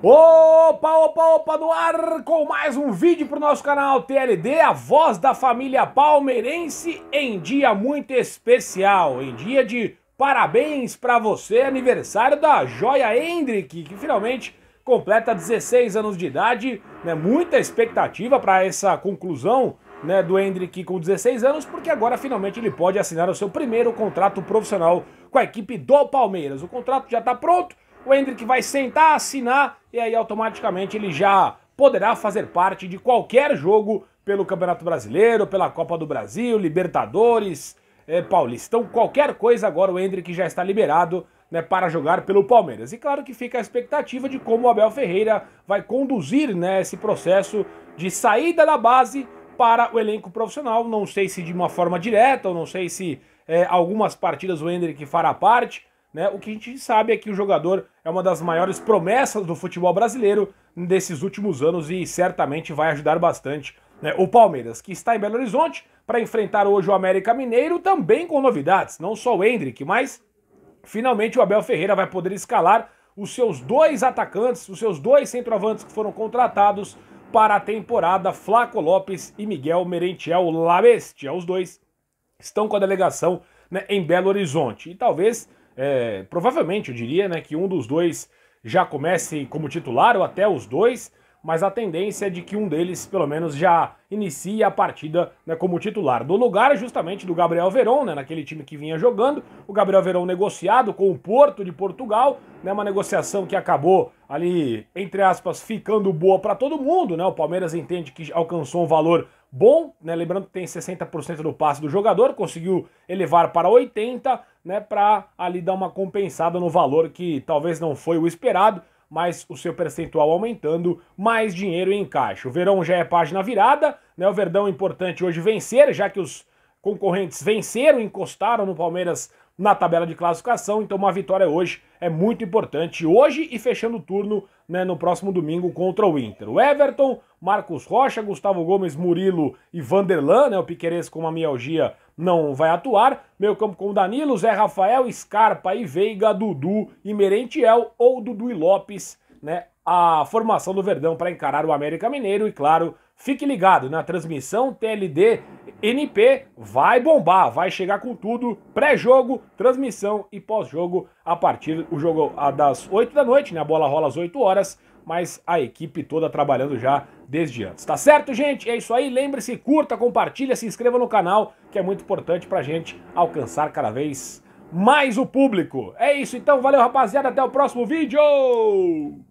Opa, opa, opa, no ar com mais um vídeo para o nosso canal TLD, a voz da família palmeirense em dia muito especial, em dia de parabéns para você, aniversário da Joia Hendrick, que finalmente completa 16 anos de idade, né, muita expectativa para essa conclusão né, do Hendrick com 16 anos, porque agora finalmente ele pode assinar o seu primeiro contrato profissional com a equipe do Palmeiras. O contrato já está pronto, o Hendrick vai sentar, assinar e aí automaticamente ele já poderá fazer parte de qualquer jogo pelo Campeonato Brasileiro, pela Copa do Brasil, Libertadores, é, Paulistão, então, qualquer coisa agora o Hendrick já está liberado né, para jogar pelo Palmeiras. E claro que fica a expectativa de como o Abel Ferreira vai conduzir né, esse processo de saída da base para o elenco profissional. Não sei se de uma forma direta, ou não sei se é, algumas partidas o Hendrick fará parte, né? O que a gente sabe é que o jogador é uma das maiores promessas do futebol brasileiro desses últimos anos e certamente vai ajudar bastante né? o Palmeiras, que está em Belo Horizonte para enfrentar hoje o América Mineiro, também com novidades, não só o Hendrick, mas finalmente o Abel Ferreira vai poder escalar os seus dois atacantes, os seus dois centroavantes que foram contratados para a temporada, Flaco Lopes e Miguel Merentiel Labestia. Os dois estão com a delegação né, em Belo Horizonte. E talvez é, provavelmente, eu diria, né, que um dos dois já comece como titular ou até os dois, mas a tendência é de que um deles, pelo menos, já inicie a partida né, como titular. Do lugar, justamente, do Gabriel Verón né, naquele time que vinha jogando. O Gabriel Verón negociado com o Porto de Portugal, né, uma negociação que acabou ali, entre aspas, ficando boa para todo mundo. Né, o Palmeiras entende que alcançou um valor bom, né? Lembrando que tem 60% do passe do jogador, conseguiu elevar para 80, né, para ali dar uma compensada no valor que talvez não foi o esperado, mas o seu percentual aumentando, mais dinheiro em caixa. O Verão já é página virada, né? O Verdão é importante hoje vencer, já que os concorrentes venceram, encostaram no Palmeiras na tabela de classificação, então uma vitória hoje é muito importante, hoje e fechando o turno né, no próximo domingo contra o Inter. O Everton, Marcos Rocha, Gustavo Gomes, Murilo e Vanderlan, né, o Piqueires com uma mialgia não vai atuar, meio campo com Danilo, Zé Rafael, Scarpa e Veiga, Dudu e Merentiel ou Dudu e Lopes, né, a formação do Verdão para encarar o América Mineiro e claro, fique ligado na transmissão TLD NP vai bombar, vai chegar com tudo, pré-jogo, transmissão e pós-jogo a partir do jogo das 8 da noite, né? A bola rola às 8 horas, mas a equipe toda trabalhando já desde antes. Tá certo, gente? É isso aí. Lembre-se, curta, compartilha, se inscreva no canal, que é muito importante pra gente alcançar cada vez mais o público. É isso então, valeu rapaziada, até o próximo vídeo.